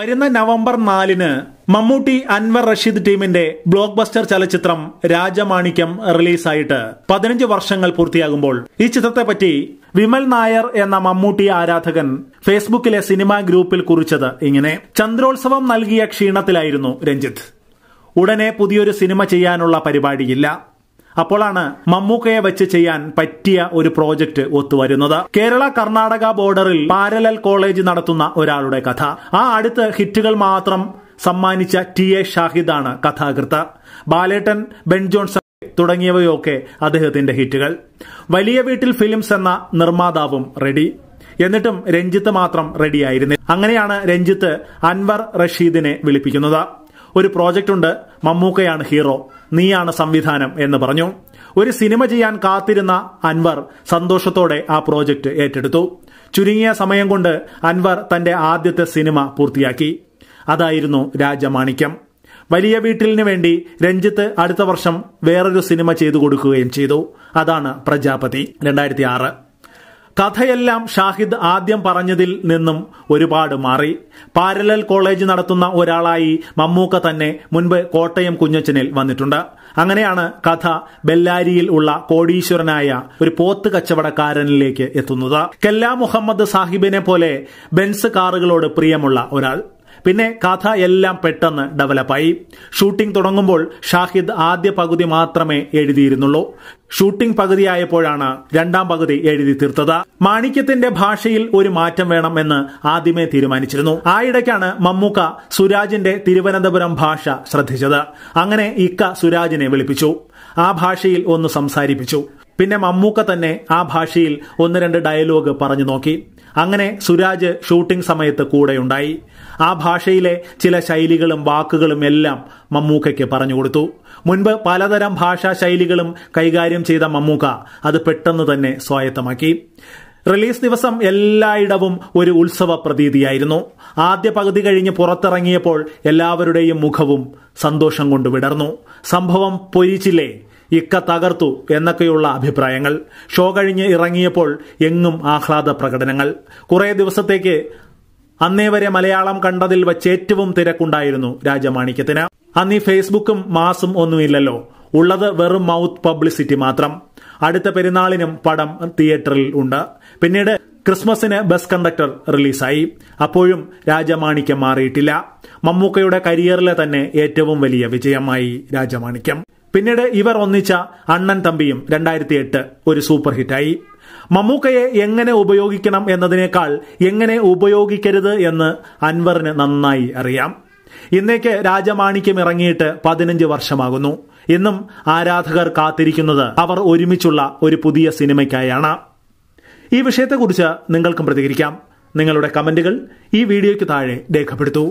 വരുന്ന നവംബർ നാലിന് മമ്മൂട്ടി അൻവർ റഷീദ് ടീമിന്റെ ബ്ലോക്ക് ബസ്റ്റർ ചലച്ചിത്രം രാജമാണിക്യം റിലീസായിട്ട് പതിനഞ്ച് വർഷങ്ങൾ പൂർത്തിയാകുമ്പോൾ ഈ ചിത്രത്തെപ്പറ്റി വിമൽ നായർ എന്ന മമ്മൂട്ടി ആരാധകൻ ഫേസ്ബുക്കിലെ സിനിമാ ഗ്രൂപ്പിൽ കുറിച്ചത് ഇങ്ങനെ ചന്ദ്രോത്സവം നൽകിയ ക്ഷീണത്തിലായിരുന്നു രഞ്ജിത്ത് ഉടനെ പുതിയൊരു സിനിമ ചെയ്യാനുള്ള പരിപാടിയില്ല അപ്പോഴാണ് മമ്മൂക്കയെ വെച്ച് ചെയ്യാൻ പറ്റിയ ഒരു പ്രോജക്റ്റ് ഒത്തുവരുന്നത് കേരള കർണാടക ബോർഡറിൽ പാരലൽ കോളേജ് നടത്തുന്ന ഒരാളുടെ കഥ ആ അടുത്ത് ഹിറ്റുകൾ മാത്രം സമ്മാനിച്ച ടി എ ഷാഹിദാണ് കഥാകൃത്ത് ബാലേട്ടൻ ബെൻ തുടങ്ങിയവയൊക്കെ അദ്ദേഹത്തിന്റെ ഹിറ്റുകൾ വലിയ വീട്ടിൽ ഫിലിംസ് എന്ന നിർമ്മാതാവും റെഡി എന്നിട്ടും രഞ്ജിത്ത് മാത്രം റെഡിയായിരുന്നു അങ്ങനെയാണ് രഞ്ജിത്ത് അൻവർ റഷീദിനെ വിളിപ്പിക്കുന്നത് ഒരു പ്രോജക്റ്റ് ഉണ്ട് മമ്മൂക്കയാണ് ഹീറോ നീയാണ് സംവിധാനം എന്ന് പറഞ്ഞു ഒരു സിനിമ ചെയ്യാൻ കാത്തിരുന്ന അൻവർ സന്തോഷത്തോടെ ആ പ്രോജക്റ്റ് ഏറ്റെടുത്തു ചുരുങ്ങിയ സമയം കൊണ്ട് അൻവർ തന്റെ ആദ്യത്തെ സിനിമ പൂർത്തിയാക്കി അതായിരുന്നു രാജമാണിക്യം വലിയ വീട്ടിലിന് വേണ്ടി രഞ്ജിത്ത് അടുത്ത വർഷം വേറൊരു സിനിമ ചെയ്തു കൊടുക്കുകയും ചെയ്തു അതാണ് പ്രജാപതി രണ്ടായിരത്തി ആറ് കഥയെല്ലാം ഷാഹിദ് ആദ്യം പറഞ്ഞതിൽ നിന്നും ഒരുപാട് മാറി പാരലൽ കോളേജ് നടത്തുന്ന ഒരാളായി മമ്മൂക്ക തന്നെ മുൻപ് കോട്ടയം കുഞ്ഞച്ചനിൽ വന്നിട്ടുണ്ട് അങ്ങനെയാണ് കഥ ബെല്ലാരിയിൽ ഉള്ള കോടീശ്വരനായ ഒരു പോത്ത് കച്ചവടക്കാരനിലേക്ക് എത്തുന്നത് കെല്ല മുഹമ്മദ് സാഹിബിനെ പോലെ ബെൻസ് കാറുകളോട് പ്രിയമുള്ള ഒരാൾ പിന്നെ കഥ എല്ലാം പെട്ടെന്ന് ഡെവലപ്പായി ഷൂട്ടിംഗ് തുടങ്ങുമ്പോൾ ഷാഹിദ് ആദ്യ പകുതി മാത്രമേ എഴുതിയിരുന്നുള്ളൂ ഷൂട്ടിംഗ് പകുതിയായപ്പോഴാണ് രണ്ടാം പകുതി എഴുതി തീർത്തത് മാണിക്യത്തിന്റെ ഭാഷയിൽ ഒരു മാറ്റം വേണം എന്ന് ആദ്യമേ തീരുമാനിച്ചിരുന്നു ആയിടയ്ക്കാണ് മമ്മൂക്ക സുരാജിന്റെ തിരുവനന്തപുരം ഭാഷ ശ്രദ്ധിച്ചത് അങ്ങനെ ഇക്ക സുരാജിനെ വിളിപ്പിച്ചു ആ ഭാഷയിൽ ഒന്ന് സംസാരിപ്പിച്ചു പിന്നെ മമ്മൂക്ക തന്നെ ആ ഭാഷയിൽ ഒന്ന് രണ്ട് ഡയലോഗ് പറഞ്ഞു നോക്കി അങ്ങനെ സുരാജ് ഷൂട്ടിംഗ് സമയത്ത് കൂടെയുണ്ടായി ആ ഭാഷയിലെ ചില ശൈലികളും വാക്കുകളും എല്ലാം മമ്മൂക്കയ്ക്ക് പറഞ്ഞു കൊടുത്തു മുൻപ് പലതരം ഭാഷാ ശൈലികളും കൈകാര്യം ചെയ്ത മമ്മൂക്ക അത് പെട്ടെന്ന് തന്നെ സ്വായത്തമാക്കി റിലീസ് ദിവസം എല്ലായിടവും ഒരു ഉത്സവ പ്രതീതിയായിരുന്നു ആദ്യ പകുതി കഴിഞ്ഞ് പുറത്തിറങ്ങിയപ്പോൾ എല്ലാവരുടെയും മുഖവും സന്തോഷം കൊണ്ട് വിടർന്നു സംഭവം പൊരിച്ചില്ലേ ഇക്ക തകർത്തു എന്നൊക്കെയുള്ള അഭിപ്രായങ്ങൾ ഷോ കഴിഞ്ഞ് ഇറങ്ങിയപ്പോൾ എങ്ങും ആഹ്ലാദ പ്രകടനങ്ങൾ കുറേ ദിവസത്തേക്ക് അന്നേ വരെ മലയാളം കണ്ടതിൽ വച്ച് ഏറ്റവും തിരക്കുണ്ടായിരുന്നു രാജമാണിക്യത്തിന് അന്ന് ഈ ഫേസ്ബുക്കും മാസും ഒന്നുമില്ലല്ലോ ഉള്ളത് വെറും മൗത്ത് പബ്ലിസിറ്റി മാത്രം അടുത്ത പെരുന്നാളിനും പടം തിയേറ്ററിൽ ഉണ്ട് പിന്നീട് ക്രിസ്മസിന് ബസ് കണ്ടക്ടർ റിലീസായി അപ്പോഴും രാജമാണിക്യം മാറിയിട്ടില്ല മമ്മൂക്കയുടെ കരിയറിലെ തന്നെ ഏറ്റവും വലിയ വിജയമായി രാജമാണിക്യം പിന്നീട് ഇവർ ഒന്നിച്ച അണ്ണൻ തമ്പിയും രണ്ടായിരത്തി എട്ട് ഒരു സൂപ്പർ ഹിറ്റായി മമ്മൂക്കയെ എങ്ങനെ ഉപയോഗിക്കണം എന്നതിനേക്കാൾ എങ്ങനെ ഉപയോഗിക്കരുത് എന്ന് അൻവറിന് നന്നായി അറിയാം ഇന്നേക്ക് രാജമാണിക്യം ഇറങ്ങിയിട്ട് പതിനഞ്ച് വർഷമാകുന്നു ഇന്നും ആരാധകർ കാത്തിരിക്കുന്നത് അവർ ഒരുമിച്ചുള്ള ഒരു പുതിയ സിനിമയ്ക്കായാണ് ഈ വിഷയത്തെക്കുറിച്ച് നിങ്ങൾക്കും പ്രതികരിക്കാം നിങ്ങളുടെ കമന്റുകൾ ഈ വീഡിയോയ്ക്ക് താഴെ രേഖപ്പെടുത്തൂ